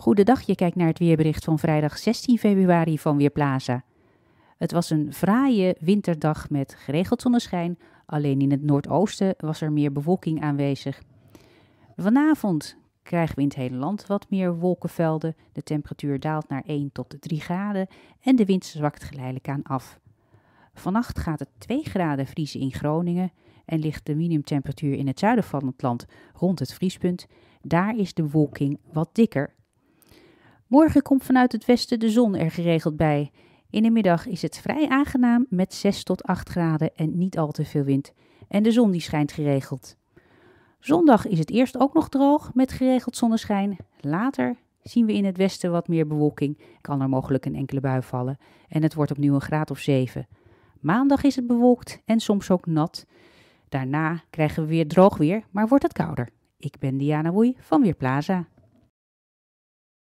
Goedendag, je kijkt naar het weerbericht van vrijdag 16 februari van Weerplaza. Het was een fraaie winterdag met geregeld zonneschijn, alleen in het noordoosten was er meer bewolking aanwezig. Vanavond krijgen we in het hele land wat meer wolkenvelden, de temperatuur daalt naar 1 tot 3 graden en de wind zwakt geleidelijk aan af. Vannacht gaat het 2 graden vriezen in Groningen en ligt de minimumtemperatuur in het zuiden van het land rond het vriespunt. Daar is de bewolking wat dikker Morgen komt vanuit het westen de zon er geregeld bij. In de middag is het vrij aangenaam met 6 tot 8 graden en niet al te veel wind. En de zon die schijnt geregeld. Zondag is het eerst ook nog droog met geregeld zonneschijn. Later zien we in het westen wat meer bewolking. Kan er mogelijk een enkele bui vallen. En het wordt opnieuw een graad of 7. Maandag is het bewolkt en soms ook nat. Daarna krijgen we weer droog weer, maar wordt het kouder. Ik ben Diana Woei van Weerplaza.